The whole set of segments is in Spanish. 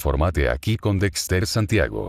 Infórmate aquí con Dexter Santiago.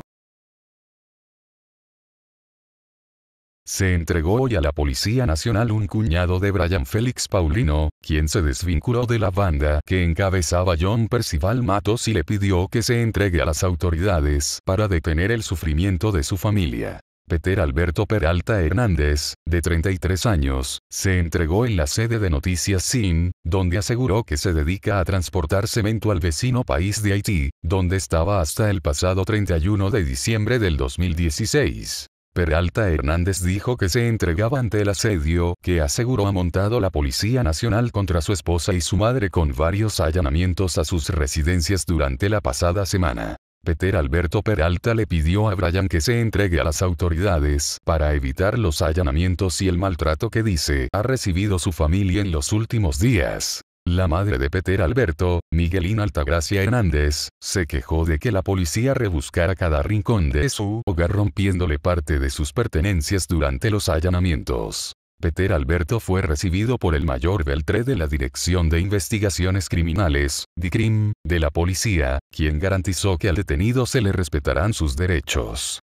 Se entregó hoy a la Policía Nacional un cuñado de Brian Félix Paulino, quien se desvinculó de la banda que encabezaba John Percival Matos y le pidió que se entregue a las autoridades para detener el sufrimiento de su familia. Peter Alberto Peralta Hernández, de 33 años, se entregó en la sede de Noticias Sin, donde aseguró que se dedica a transportar cemento al vecino país de Haití, donde estaba hasta el pasado 31 de diciembre del 2016. Peralta Hernández dijo que se entregaba ante el asedio que aseguró ha montado la Policía Nacional contra su esposa y su madre con varios allanamientos a sus residencias durante la pasada semana. Peter Alberto Peralta le pidió a Brian que se entregue a las autoridades para evitar los allanamientos y el maltrato que dice ha recibido su familia en los últimos días. La madre de Peter Alberto, Miguelina Altagracia Hernández, se quejó de que la policía rebuscara cada rincón de su hogar rompiéndole parte de sus pertenencias durante los allanamientos. Peter Alberto fue recibido por el mayor Beltré de la Dirección de Investigaciones Criminales, DICRIM, de la policía, quien garantizó que al detenido se le respetarán sus derechos.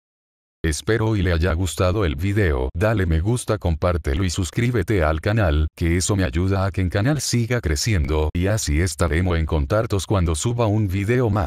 Espero y le haya gustado el video, dale me gusta compártelo y suscríbete al canal, que eso me ayuda a que el canal siga creciendo y así estaremos en contactos cuando suba un video más.